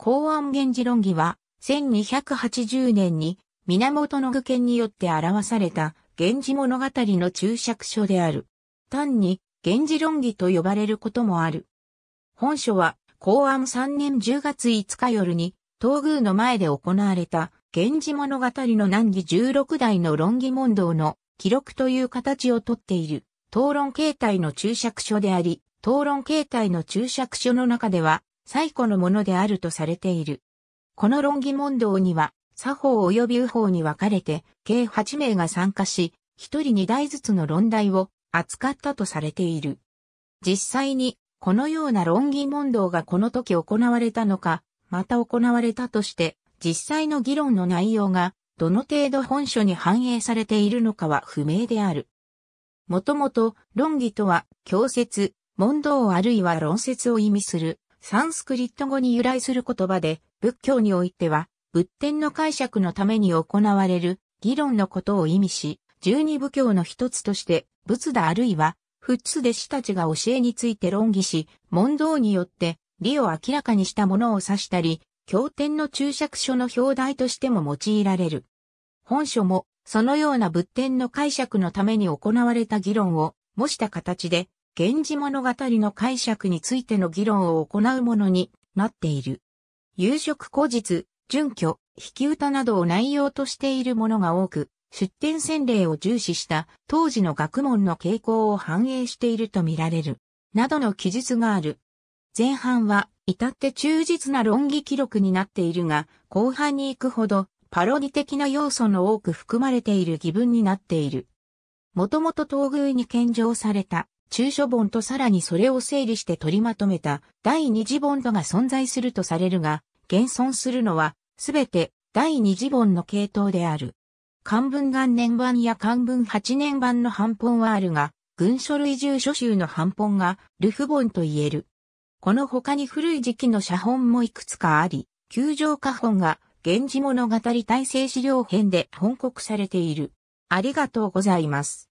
公安源氏論議は、1280年に源の具見によって表された源氏物語の注釈書である。単に源氏論議と呼ばれることもある。本書は公安3年10月5日夜に東宮の前で行われた源氏物語の難儀16代の論議問答の記録という形をとっている討論形態の注釈書であり、討論形態の注釈書の中では最古のものであるとされている。この論議問答には、作法及び右法に分かれて、計8名が参加し、1人2台ずつの論題を扱ったとされている。実際に、このような論議問答がこの時行われたのか、また行われたとして、実際の議論の内容が、どの程度本書に反映されているのかは不明である。もともと、論議とは、教説、問答あるいは論説を意味するサンスクリット語に由来する言葉で、仏教においては、仏典の解釈のために行われる議論のことを意味し、十二仏教の一つとして、仏陀あるいは、仏弟子たちが教えについて論議し、問答によって理を明らかにしたものを指したり、経典の注釈書の表題としても用いられる。本書も、そのような仏典の解釈のために行われた議論を模した形で、源氏物語の解釈についての議論を行うものになっている。夕食後日、準拠、引き歌などを内容としているものが多く、出典洗礼を重視した当時の学問の傾向を反映していると見られる。などの記述がある。前半は至って忠実な論議記録になっているが、後半に行くほどパロディ的な要素の多く含まれている疑文になっている。もともと東宮に献上された中書本とさらにそれを整理して取りまとめた第二次本とが存在するとされるが、現存するのは、すべて第二次本の系統である。漢文元年版や漢文八年版の版本はあるが、群書類住書集の版本がルフ本と言える。この他に古い時期の写本もいくつかあり、旧城下本が源氏物語体制資料編で本国されている。ありがとうございます。